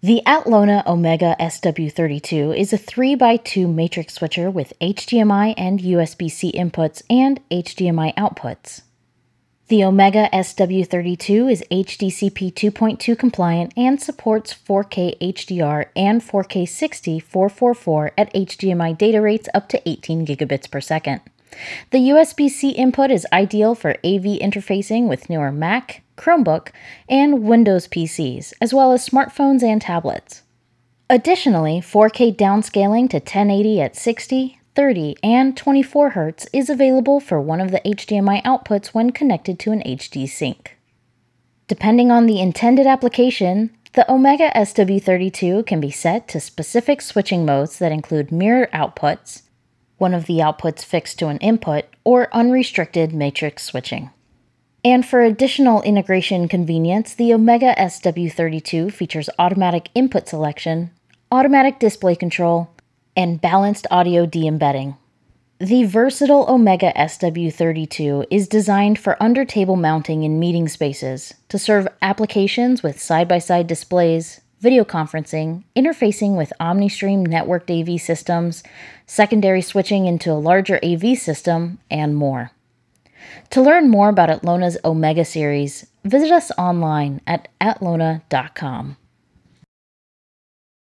The Atlona Omega SW32 is a 3x2 matrix switcher with HDMI and USB-C inputs and HDMI outputs. The Omega SW32 is HDCP 2.2 compliant and supports 4K HDR and 4K 60 444 at HDMI data rates up to 18 gigabits per second. The USB-C input is ideal for AV interfacing with newer Mac, Chromebook, and Windows PCs, as well as smartphones and tablets. Additionally, 4K downscaling to 1080 at 60, 30, and 24 Hz is available for one of the HDMI outputs when connected to an HD sync. Depending on the intended application, the Omega SW32 can be set to specific switching modes that include mirror outputs, one of the outputs fixed to an input, or unrestricted matrix switching. And for additional integration convenience, the Omega SW32 features automatic input selection, automatic display control, and balanced audio de-embedding. The versatile Omega SW32 is designed for under-table mounting in meeting spaces to serve applications with side-by-side displays, video conferencing, interfacing with OmniStream networked AV systems, secondary switching into a larger AV system, and more. To learn more about Atlona's Omega series, visit us online at atlona.com.